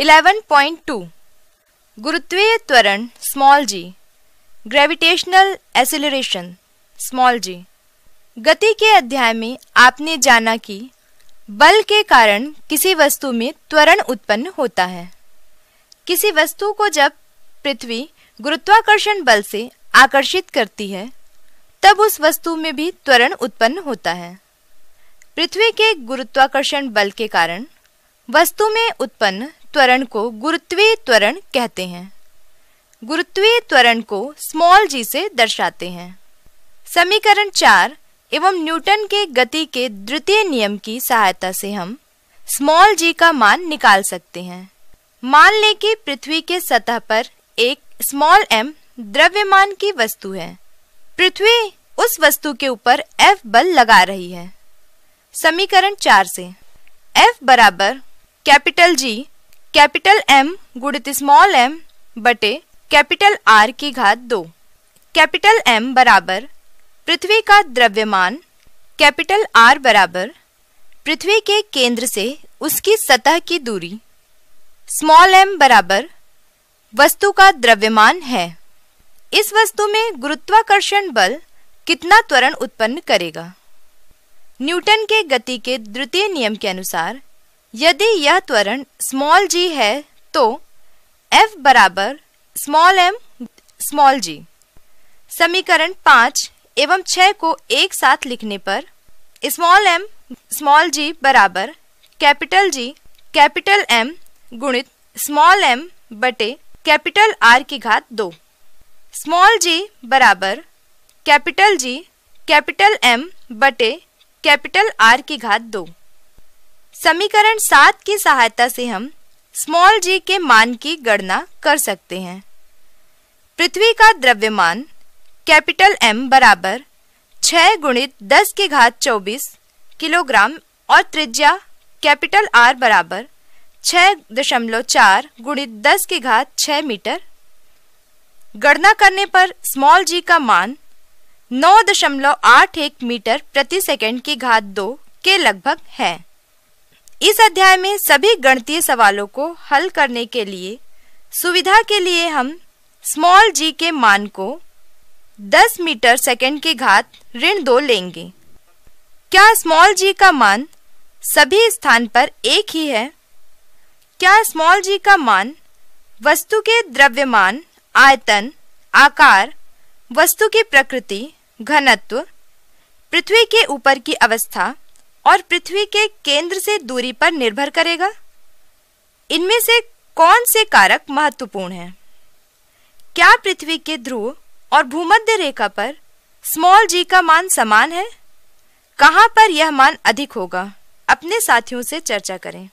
11.2 गुरुत्वीय त्वरण small g gravitational acceleration small g गति के अध्याय में आपने जाना कि बल के कारण किसी वस्तु में त्वरण उत्पन्न होता है किसी वस्तु को जब पृथ्वी गुरुत्वाकर्षण बल से आकर्षित करती है तब उस वस्तु में भी त्वरण उत्पन्न होता है पृथ्वी के गुरुत्वाकर्षण बल के कारण वस्तु में उत्पन्न त्वरण को गुरुत्वीय त्वरण कहते हैं गुरुत्वीय त्वरण को स्मॉल जी से दर्शाते हैं समीकरण चार एवं न्यूटन के गति के द्वितीय नियम की सहायता से हम स्मॉल जी का मान निकाल सकते हैं मान लें कि पृथ्वी के सतह पर एक स्मॉल एम द्रव्यमान की वस्तु है पृथ्वी उस वस्तु के ऊपर एफ बल लगा रही है समीकरण चार से एफ बराबर कैपिटल जी कैपिटल एम गुणित स्मॉल एम बटे कैपिटल आर की घात दो कैपिटल एम बराबर पृथ्वी का द्रव्यमान कैपिटल आर बराबर पृथ्वी के केंद्र से उसकी सतह की दूरी स्मॉल एम बराबर वस्तु का द्रव्यमान है इस वस्तु में गुरुत्वाकर्षण बल कितना त्वरण उत्पन्न करेगा न्यूटन के गति के द्वितीय नियम के अनुसार यदि यह त्वरण स्मॉल जी है तो एफ बराबर स्मॉल एम स्मॉल जी समीकरण पाँच एवं छः को एक साथ लिखने पर स्मॉल एम स्मॉल जी बराबर कैपिटल जी कैपिटल एम गुणित स्मॉल एम बटे कैपिटल आर की घात दो स्मॉल जी बराबर कैपिटल जी कैपिटल एम बटे कैपिटल आर की घात दो समीकरण सात की सहायता से हम स्मॉल जी के मान की गणना कर सकते हैं पृथ्वी का द्रव्यमान कैपिटल एम बराबर छः गुणित दस की घात चौबीस किलोग्राम और त्रिज्या कैपिटल आर बराबर छः दशमलव चार गुणित दस की घात छः मीटर गणना करने पर स्मॉल जी का मान नौ दशमलव आठ एक मीटर प्रति सेकंड की घात दो के लगभग है इस अध्याय में सभी गणितीय सवालों को हल करने के लिए सुविधा के लिए हम स्मॉल जी के मान को 10 मीटर सेकंड के घात ऋण दो लेंगे क्या स्मॉल जी का मान सभी स्थान पर एक ही है क्या स्मॉल जी का मान वस्तु के द्रव्यमान आयतन आकार वस्तु की प्रकृति घनत्व पृथ्वी के ऊपर की अवस्था और पृथ्वी के केंद्र से दूरी पर निर्भर करेगा इनमें से कौन से कारक महत्वपूर्ण हैं क्या पृथ्वी के ध्रुव और भूमध्य रेखा पर स्मॉल जी का मान समान है कहां पर यह मान अधिक होगा अपने साथियों से चर्चा करें